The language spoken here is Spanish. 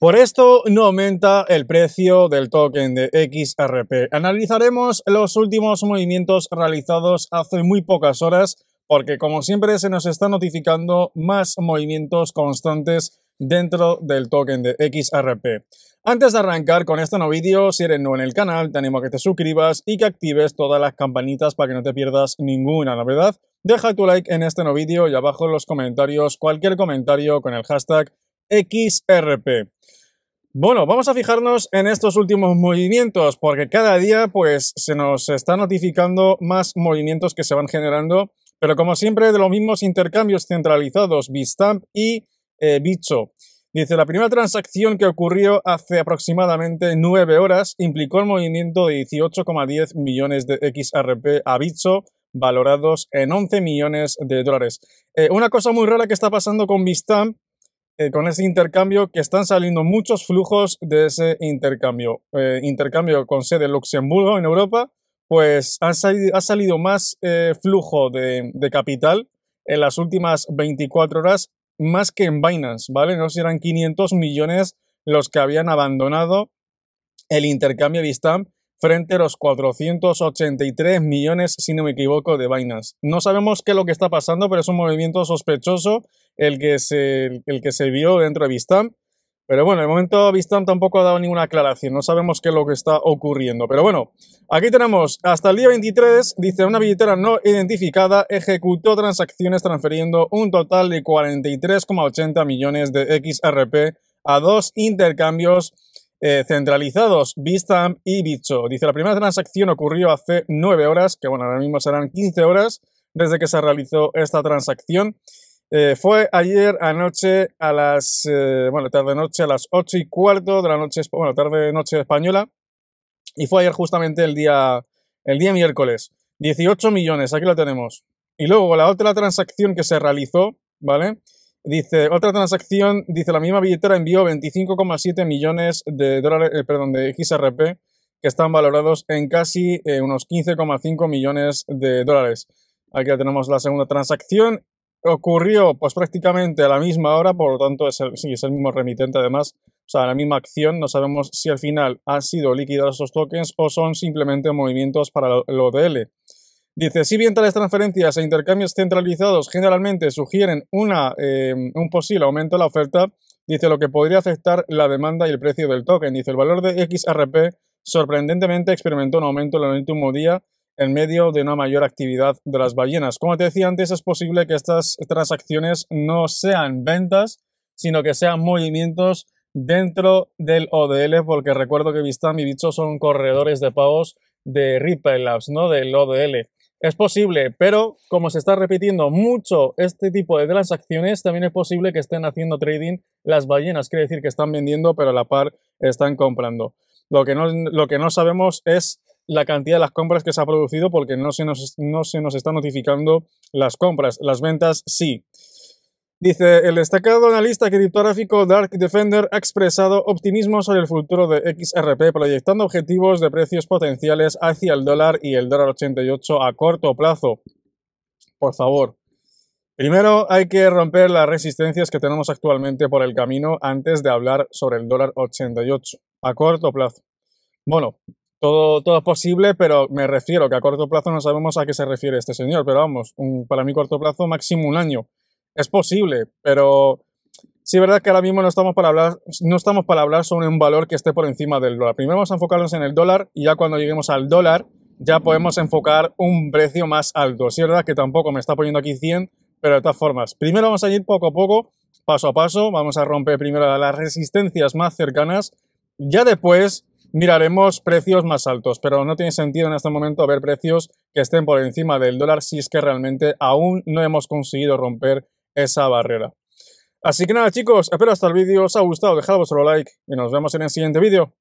Por esto no aumenta el precio del token de XRP. Analizaremos los últimos movimientos realizados hace muy pocas horas porque como siempre se nos está notificando más movimientos constantes dentro del token de XRP. Antes de arrancar con este nuevo vídeo, si eres nuevo en el canal, te animo a que te suscribas y que actives todas las campanitas para que no te pierdas ninguna novedad. Deja tu like en este nuevo vídeo y abajo en los comentarios cualquier comentario con el hashtag XRP. Bueno, vamos a fijarnos en estos últimos movimientos, porque cada día pues, se nos está notificando más movimientos que se van generando, pero como siempre de los mismos intercambios centralizados, Bitstamp y eh, Bicho. Dice, la primera transacción que ocurrió hace aproximadamente 9 horas implicó el movimiento de 18,10 millones de XRP a Bicho, valorados en 11 millones de dólares. Eh, una cosa muy rara que está pasando con Bitstamp eh, con ese intercambio que están saliendo muchos flujos de ese intercambio. Eh, intercambio con sede en Luxemburgo, en Europa, pues ha salido más eh, flujo de, capital en las últimas 24 horas, más que en Binance, ¿vale? No si eran 500 millones los que habían abandonado el intercambio de frente a los 483 millones, si no me equivoco, de Binance. No sabemos qué es lo que está pasando, pero es un movimiento sospechoso el que se, el que se vio dentro de Vistam. Pero bueno, de momento Vistam tampoco ha dado ninguna aclaración, no sabemos qué es lo que está ocurriendo. Pero bueno, aquí tenemos, hasta el día 23, dice una billetera no identificada ejecutó transacciones transfiriendo un total de 43,80 millones de XRP a dos intercambios eh, centralizados, Bistam y Bicho. Dice, la primera transacción ocurrió hace 9 horas, que bueno, ahora mismo serán 15 horas desde que se realizó esta transacción. Eh, fue ayer anoche a las, eh, bueno, tarde noche a las 8 y cuarto de la noche, bueno, tarde noche española, y fue ayer justamente el día, el día miércoles. 18 millones, aquí lo tenemos. Y luego la otra transacción que se realizó, ¿vale? Dice, otra transacción, dice, la misma billetera envió 25,7 millones de dólares, eh, perdón, de XRP, que están valorados en casi eh, unos 15,5 millones de dólares. Aquí tenemos la segunda transacción. Ocurrió pues prácticamente a la misma hora, por lo tanto es el, sí, es el mismo remitente además, o sea, la misma acción. No sabemos si al final han sido liquidados esos tokens o son simplemente movimientos para lo, lo L. Dice, si bien tales transferencias e intercambios centralizados generalmente sugieren una, eh, un posible aumento de la oferta, dice lo que podría afectar la demanda y el precio del token. Dice, el valor de XRP sorprendentemente experimentó un aumento en el último día en medio de una mayor actividad de las ballenas. Como te decía antes, es posible que estas transacciones no sean ventas, sino que sean movimientos dentro del ODL, porque recuerdo que Vistam y Bicho son corredores de pagos de Ripple Labs, ¿no? Del ODL. Es posible, pero como se está repitiendo mucho este tipo de transacciones, también es posible que estén haciendo trading las ballenas, quiere decir que están vendiendo, pero a la par están comprando. Lo que no, lo que no sabemos es la cantidad de las compras que se ha producido porque no se, nos, no se nos está notificando las compras. Las ventas sí. Dice, el destacado analista criptográfico Dark Defender ha expresado optimismo sobre el futuro de XRP, proyectando objetivos de precios potenciales hacia el dólar y el dólar 88 a corto plazo. Por favor, primero hay que romper las resistencias que tenemos actualmente por el camino antes de hablar sobre el dólar 88 a corto plazo. Bueno, todo, todo es posible, pero me refiero que a corto plazo no sabemos a qué se refiere este señor, pero vamos, un, para mí corto plazo máximo un año es posible, pero sí es verdad que ahora mismo no estamos para hablar, no estamos para hablar sobre un valor que esté por encima del dólar. Primero vamos a enfocarnos en el dólar y ya cuando lleguemos al dólar ya podemos enfocar un precio más alto. Si es verdad que tampoco me está poniendo aquí 100, pero de todas formas, primero vamos a ir poco a poco, paso a paso, vamos a romper primero las resistencias más cercanas, ya después miraremos precios más altos, pero no tiene sentido en este momento ver precios que estén por encima del dólar si es que realmente aún no hemos conseguido romper esa barrera. Así que nada chicos, espero hasta el vídeo os ha gustado, dejad vuestro like y nos vemos en el siguiente vídeo.